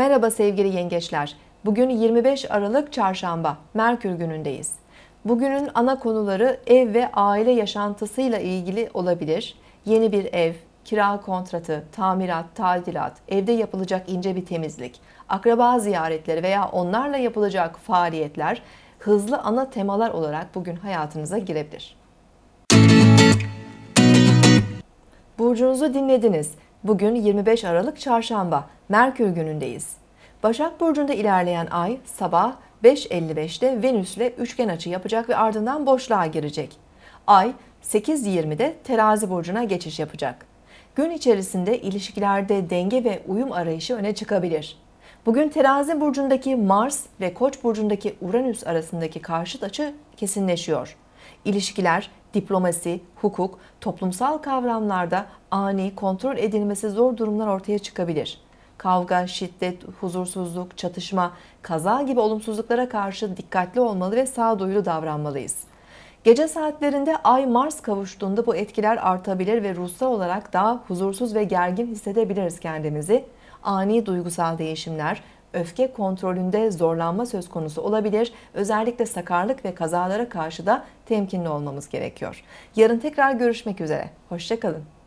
Merhaba sevgili yengeçler. Bugün 25 Aralık Çarşamba, Merkür günündeyiz. Bugünün ana konuları ev ve aile yaşantısıyla ilgili olabilir. Yeni bir ev, kira kontratı, tamirat, tadilat, evde yapılacak ince bir temizlik, akraba ziyaretleri veya onlarla yapılacak faaliyetler hızlı ana temalar olarak bugün hayatınıza girebilir. Burcunuzu dinlediniz. Bugün 25 Aralık Çarşamba, Merkür günündeyiz. Başak Burcu'nda ilerleyen ay sabah 5.55'te Venüs'le üçgen açı yapacak ve ardından boşluğa girecek. Ay 8.20'de Terazi Burcu'na geçiş yapacak. Gün içerisinde ilişkilerde denge ve uyum arayışı öne çıkabilir. Bugün Terazi Burcu'ndaki Mars ve Koç Burcu'ndaki Uranüs arasındaki karşıt açı kesinleşiyor. İlişkiler, diplomasi, hukuk, toplumsal kavramlarda ani, kontrol edilmesi zor durumlar ortaya çıkabilir. Kavga, şiddet, huzursuzluk, çatışma, kaza gibi olumsuzluklara karşı dikkatli olmalı ve sağduyulu davranmalıyız. Gece saatlerinde Ay Mars kavuştuğunda bu etkiler artabilir ve ruhsal olarak daha huzursuz ve gergin hissedebiliriz kendimizi. Ani duygusal değişimler, öfke kontrolünde zorlanma söz konusu olabilir. Özellikle sakarlık ve kazalara karşı da temkinli olmamız gerekiyor. Yarın tekrar görüşmek üzere. Hoşçakalın.